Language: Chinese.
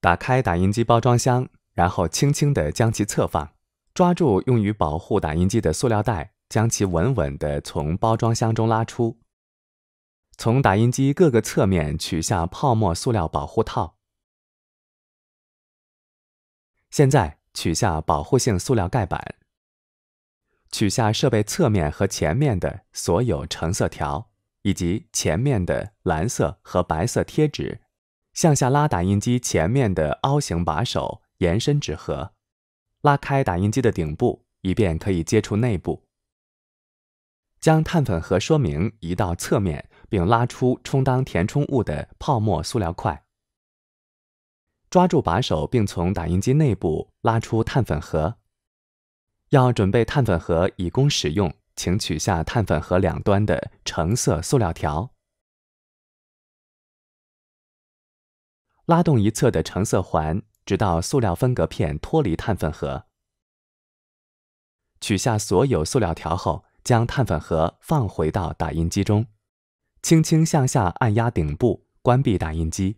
打开打印机包装箱，然后轻轻地将其侧放，抓住用于保护打印机的塑料袋，将其稳稳地从包装箱中拉出。从打印机各个侧面取下泡沫塑料保护套。现在取下保护性塑料盖板。取下设备侧面和前面的所有橙色条，以及前面的蓝色和白色贴纸。向下拉打印机前面的凹形把手，延伸纸盒，拉开打印机的顶部，以便可以接触内部。将碳粉盒说明移到侧面，并拉出充当填充物的泡沫塑料块。抓住把手，并从打印机内部拉出碳粉盒。要准备碳粉盒以供使用，请取下碳粉盒两端的橙色塑料条。拉动一侧的橙色环，直到塑料分隔片脱离碳粉盒。取下所有塑料条后，将碳粉盒放回到打印机中，轻轻向下按压顶部，关闭打印机。